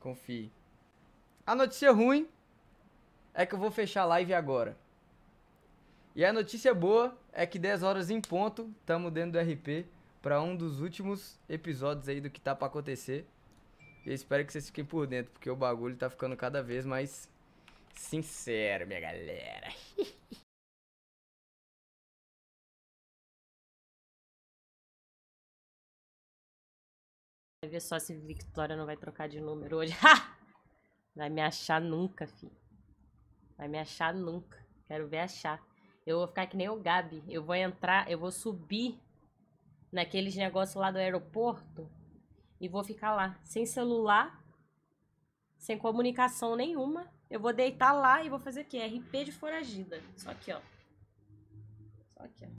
Confie. A notícia ruim é que eu vou fechar a live agora. E a notícia boa é que 10 horas em ponto, estamos dentro do RP para um dos últimos episódios aí do que tá para acontecer. E eu espero que vocês fiquem por dentro, porque o bagulho tá ficando cada vez mais sincero, minha galera. ver só se Victoria não vai trocar de número hoje. vai me achar nunca, filho. Vai me achar nunca. Quero ver achar. Eu vou ficar que nem o Gabi. Eu vou entrar, eu vou subir naqueles negócios lá do aeroporto e vou ficar lá, sem celular, sem comunicação nenhuma. Eu vou deitar lá e vou fazer o quê? RP de foragida. Só aqui, ó. Só aqui, ó.